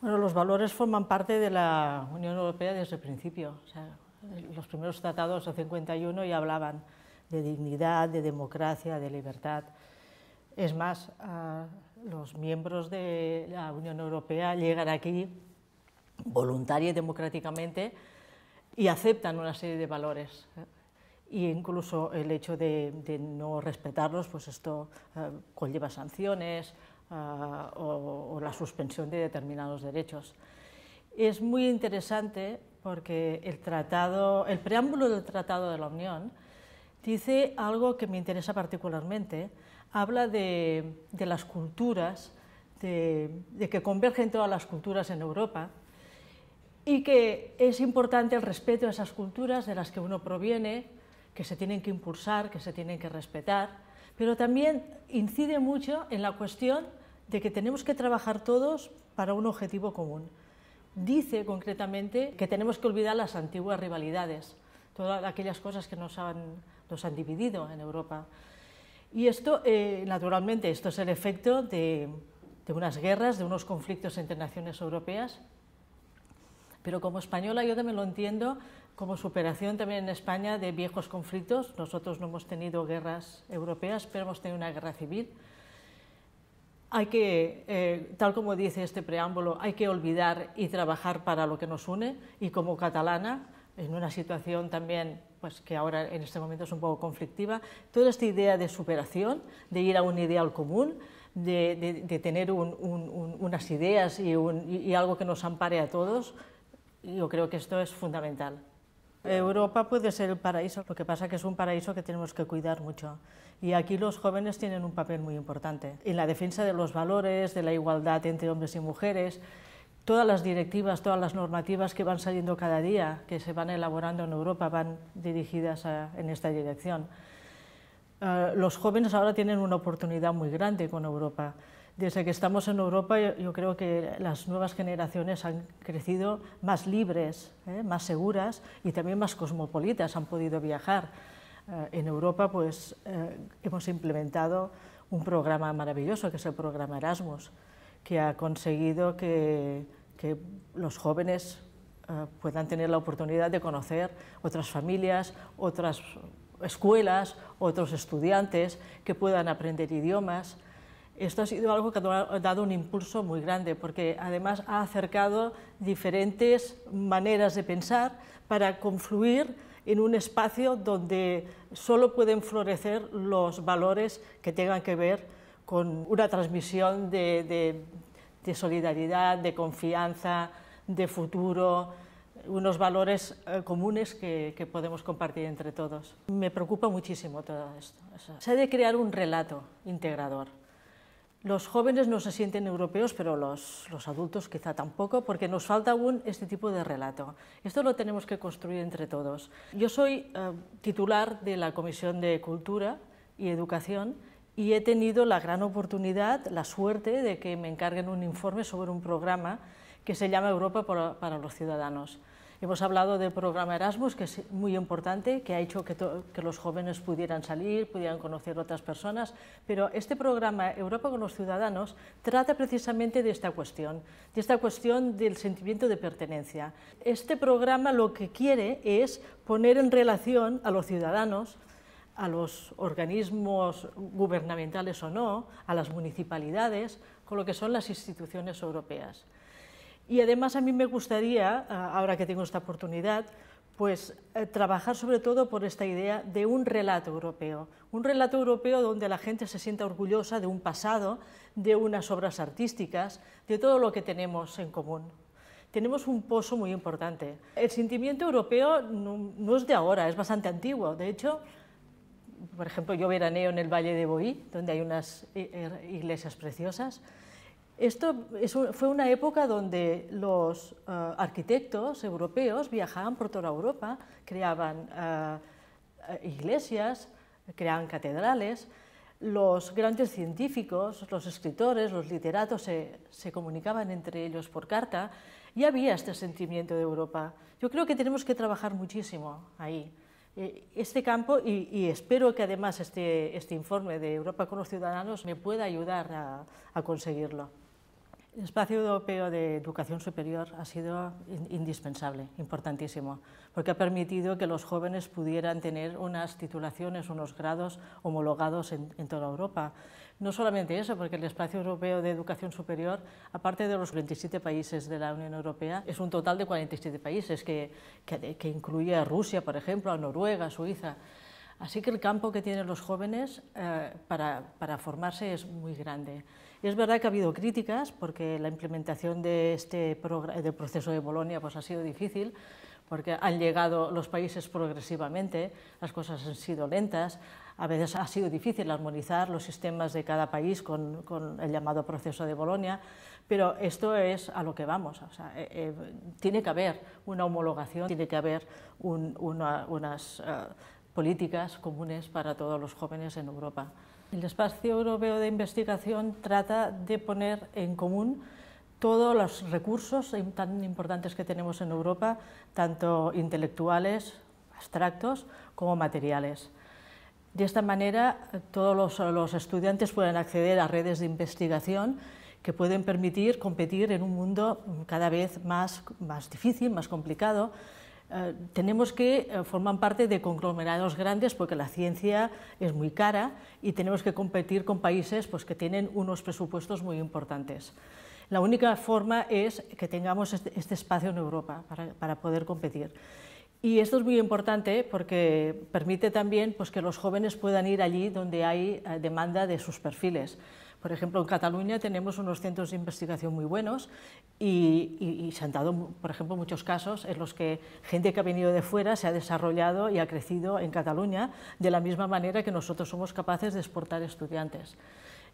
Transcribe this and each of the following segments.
Bueno, los valores forman parte de la Unión Europea desde el principio. los primeros tratados del 51 ya hablaban de dignidad, de democracia, de libertad. Es más, los miembros de la Unión Europea llegan aquí voluntaria y democráticamente y aceptan una serie de valores. Y incluso el hecho de no respetarlos, pues esto eh, conlleva sanciones, Ah, o, la suspensión de determinados derechos. Es muy interesante porque el, tratado, el preámbulo del Tratado de la Unión dice algo que me interesa particularmente. Habla de, las culturas, de que convergen todas las culturas en Europa y que es importante el respeto a esas culturas de las que uno proviene, que se tienen que impulsar, que se tienen que respetar, pero también incide mucho en la cuestión de que tenemos que trabajar todos para un objetivo común. Dice concretamente que tenemos que olvidar las antiguas rivalidades, todas aquellas cosas que nos han, dividido en Europa. Y esto, eh, naturalmente, esto es el efecto de, de unas guerras, de unos conflictos entre naciones europeas. Pero como española yo también lo entiendo como superación también en España de viejos conflictos. Nosotros no hemos tenido guerras europeas, pero hemos tenido una guerra civil hay que, eh, tal como dice este preámbulo, hay que olvidar y trabajar para lo que nos une y como catalana, en una situación también pues, que ahora en este momento es un poco conflictiva, toda esta idea de superación, de ir a un ideal común, de, tener unas ideas y algo que nos ampare a todos, yo creo que esto es fundamental. Europa puede ser el paraíso, lo que pasa es que es un paraíso que tenemos que cuidar mucho. Y aquí los jóvenes tienen un papel muy importante en la defensa de los valores, de la igualdad entre hombres y mujeres, todas las directivas, todas las normativas que van saliendo cada día, que se van elaborando en Europa, van dirigidas en esta dirección. Ah, los jóvenes ahora tienen una oportunidad muy grande con Europa. Desde que estamos en Europa, yo, creo que las nuevas generaciones han crecido más libres, ¿eh? más seguras y también más cosmopolitas, han podido viajar. Eh, en Europa pues, eh, hemos implementado un programa maravilloso, que es el programa Erasmus, que ha conseguido que los jóvenes puedan tener la oportunidad de conocer otras familias, otras escuelas, otros estudiantes, que puedan aprender idiomas, esto ha sido algo que ha dado un impulso muy grande, porque además ha acercado diferentes maneras de pensar para confluir en un espacio donde solo pueden florecer los valores que tengan que ver con una transmisión de, solidaridad, de confianza, de futuro, unos valores eh, comunes que, podemos compartir entre todos. Me preocupa muchísimo todo esto. se ha de crear un relato integrador los jóvenes no se sienten europeos, pero los, adultos quizá tampoco, porque nos falta aún este tipo de relato. Esto lo tenemos que construir entre todos. Yo soy eh, titular de la Comisión de Cultura y Educación y he tenido la gran oportunidad, la suerte de que me encarguen un informe sobre un programa que se llama Europa para los Ciudadanos. Hemos hablado del programa Erasmus, que es muy importante, que ha hecho que, los jóvenes pudieran salir, pudieran conocer otras personas, pero este programa Europa con los Ciudadanos trata precisamente de esta cuestión, de esta cuestión del sentimiento de pertenencia. Este programa lo que quiere es poner en relación a los ciudadanos, a los organismos gubernamentales o no, a las municipalidades, con lo que son las instituciones europeas. Y además a mí me gustaría, ahora que tengo esta oportunidad, pues eh, trabajar sobre todo por esta idea de un relato europeo, un relato europeo donde la gente se sienta orgullosa de un pasado, de unas obras artísticas, de todo lo que tenemos en común. Tenemos un pozo muy importante. El sentimiento europeo no, no es de ahora, es bastante antiguo. De hecho, por ejemplo, yo veraneo en el Valle de Boí, donde hay unas eh, eh, iglesias preciosas, esto fue una época donde los eh, arquitectos europeos viajaban por toda Europa, creaban eh, iglesias, creaban catedrales, los grandes científicos, los escritores, los literatos se, comunicaban entre ellos por carta y había este sentimiento de Europa. Yo creo que tenemos que trabajar muchísimo ahí. Eh, este campo, y, espero que además este, este, informe de Europa con los ciudadanos me pueda ayudar a conseguirlo. El espacio europeo de educación superior ha sido indispensable, importantísimo, porque ha permitido que los jóvenes pudieran tener unas titulaciones, unos grados homologados en, toda Europa. No solamente eso, porque el espacio europeo de educación superior, aparte de los 27 países de la Unión Europea, es un total de 47 países, que, que, que incluye a Rusia, por ejemplo, a Noruega, a Suiza. Así que el campo que tienen los jóvenes eh, para, formarse es muy grande. Es verdad que ha habido críticas porque la implementación de este del proceso de Bolonia pues, ha sido difícil, porque han llegado los países progresivamente, las cosas han sido lentas, a veces ha sido difícil armonizar los sistemas de cada país con, el llamado proceso de Bolonia, pero esto es a lo que vamos. Eh, eh, tiene que haber una homologación, tiene que haber una, unas políticas comunes para todos los jóvenes en Europa. El espacio europeo de investigación trata de poner en común todos los recursos tan importantes que tenemos en Europa, tanto intelectuales, abstractos, como materiales. De esta manera, todos los, estudiantes pueden acceder a redes de investigación que pueden permitir competir en un mundo cada vez más difícil, más complicado, eh, tenemos que eh, formar parte de conglomerados grandes porque la ciencia es muy cara y tenemos que competir con países pues, que tienen unos presupuestos muy importantes. La única forma es que tengamos este, este espacio en Europa para poder competir. Y esto es muy importante porque permite también pues, que los jóvenes puedan ir allí donde hay eh, demanda de sus perfiles. Por ejemplo, en Cataluña tenemos unos centros de investigación muy buenos y, se han dado, por ejemplo, muchos casos en los que gente que ha venido de fuera se ha desarrollado y ha crecido en Cataluña de la misma manera que nosotros somos capaces de exportar estudiantes.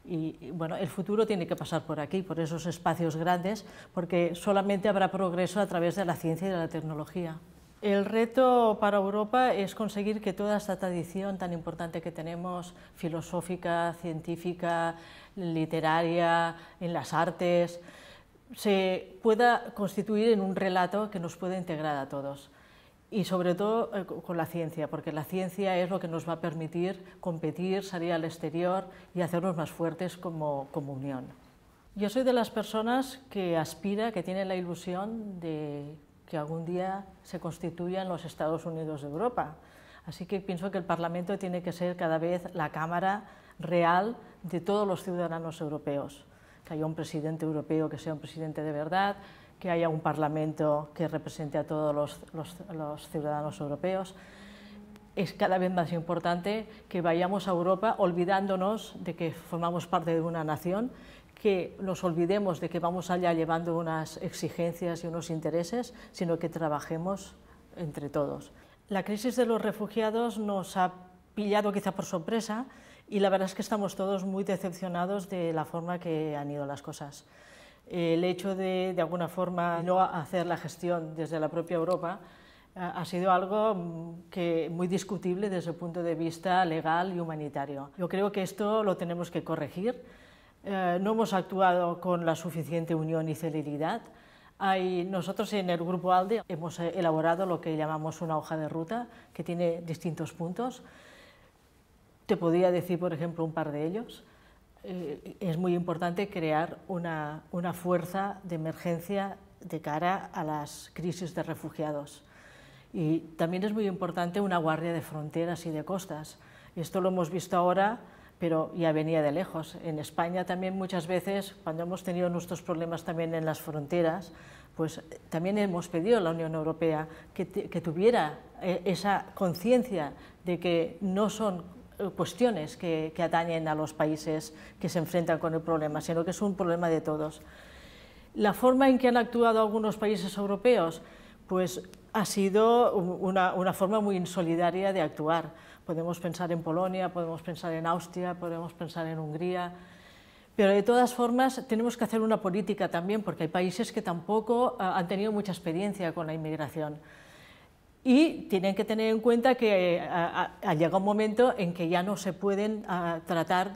y bueno, el futuro tiene que pasar por aquí, por esos espacios grandes, porque solamente habrá progreso a través de la ciencia y de la tecnología. El reto para Europa es conseguir que toda esta tradición tan importante que tenemos, filosófica, científica, literaria, en las artes, se pueda constituir en un relato que nos pueda integrar a todos. Y sobre todo eh, con la ciencia, porque la ciencia es lo que nos va a permitir competir, salir al exterior y hacernos más fuertes como, unión. Yo soy de las personas que aspira, que tiene la ilusión de que algún día se constituyan los Estados Unidos de Europa. Así que pienso que el Parlamento tiene que ser cada vez la Cámara real de todos los ciudadanos europeos. Que haya un presidente europeo que sea un presidente de verdad, que haya un Parlamento que represente a todos los, los ciudadanos europeos. Es cada vez más importante que vayamos a Europa olvidándonos de que formamos parte de una nación que nos olvidemos de que vamos allá llevando unas exigencias y unos intereses, sino que trabajemos entre todos. La crisis de los refugiados nos ha pillado quizá por sorpresa y la verdad es que estamos todos muy decepcionados de la forma que han ido las cosas. El hecho de, de alguna forma, no hacer la gestión desde la propia Europa eh, ha sido algo mm, muy discutible desde el punto de vista legal y humanitario. Yo creo que esto lo tenemos que corregir eh, no hemos actuado con la suficiente unión y celeridad. nosotros en el Grupo ALDE hemos eh, elaborado lo que llamamos una hoja de ruta que tiene distintos puntos. Te podría decir, por ejemplo, un par de ellos. Eh, es muy importante crear una, una, fuerza de emergencia de cara a las crisis de refugiados. Y también es muy importante una guardia de fronteras y de costas. ...y Esto lo hemos visto ahora pero ya venía de lejos. En España también muchas veces, cuando hemos tenido nuestros problemas también en las fronteras, pues eh, también hemos pedido a la Unión Europea que, tuviera eh, esa conciencia de que no son eh, cuestiones que, atañen a los países que se enfrentan con el problema, sino que es un problema de todos. La forma en que han actuado algunos países europeos, pues ha sido una forma muy insolidaria de actuar Podemos pensar en Polonia, podemos pensar en Austria, podemos pensar en Hungría. Pero de todas formas tenemos que hacer una política también porque hay países que tampoco eh, han tenido mucha experiencia con la inmigración. Y tienen que tener en cuenta que ha eh, llegado un momento en que ya no se pueden tratar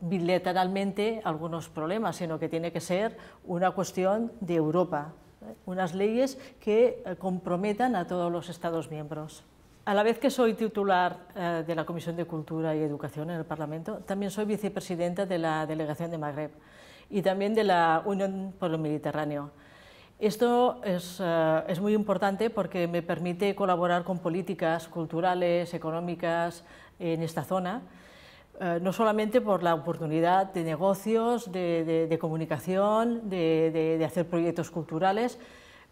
bilateralmente algunos problemas, sino que tiene que ser una cuestión de Europa, ¿eh? unas leyes que comprometan a todos los Estados miembros. A la vez que soy titular eh, de la Comisión de Cultura y Educación en el Parlamento, también soy vicepresidenta de la Delegación de Magreb y también de la Unión por el Mediterráneo. Esto es, eh, muy importante porque me permite colaborar con políticas culturales, económicas en esta zona, eh, no solamente por la oportunidad de negocios, de, comunicación, de hacer proyectos culturales,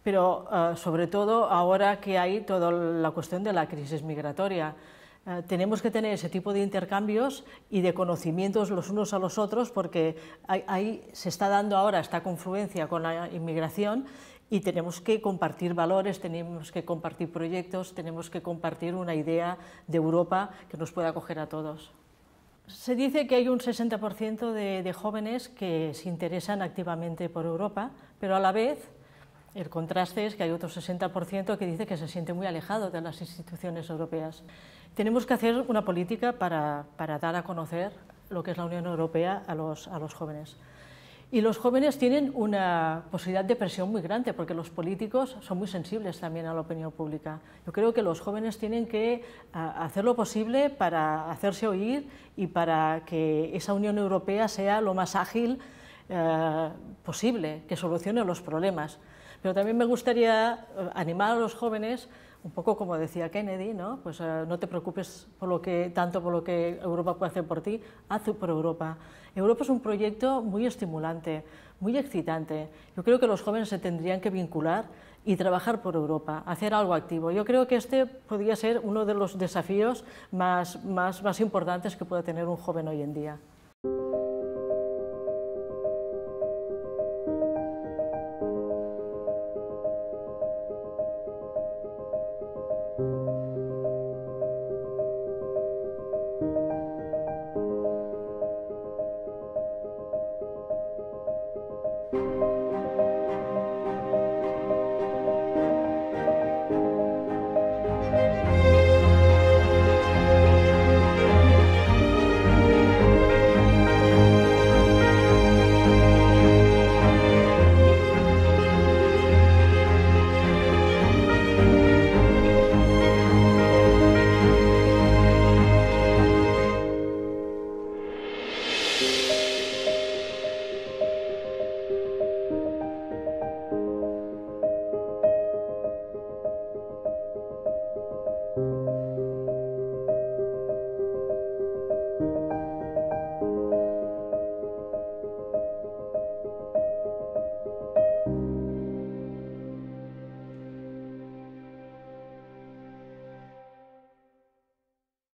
pero eh, sobre todo ahora que hay toda la cuestión de la crisis migratoria. Eh, tenemos que tener ese tipo de intercambios y de conocimientos los unos a los otros porque ahí se está dando ahora esta confluencia con la inmigración y tenemos que compartir valores, tenemos que compartir proyectos, tenemos que compartir una idea de Europa que nos pueda acoger a todos. Se dice que hay un 60% de jóvenes que se interesan activamente por Europa, pero a la vez el contraste es que hay otro 60% que dice que se siente muy alejado de las instituciones europeas. Tenemos que hacer una política para, dar a conocer lo que es la Unión Europea a los, jóvenes. Y los jóvenes tienen una posibilidad de presión muy grande porque los políticos son muy sensibles también a la opinión pública. Yo creo que los jóvenes tienen que hacer lo posible para hacerse oír y para que esa Unión Europea sea lo más ágil eh, posible, que solucione los problemas. Pero también me gustaría eh, animar a los jóvenes un poco como decía Kennedy, ¿no? Pues eh, no te preocupes por lo que, tanto por lo que Europa puede hacer por ti, haz por Europa. Europa es un proyecto muy estimulante, muy excitante. Yo creo que los jóvenes se tendrían que vincular y trabajar por Europa, hacer algo activo. Yo creo que este podría ser uno de los desafíos más, más importantes que pueda tener un joven hoy en día.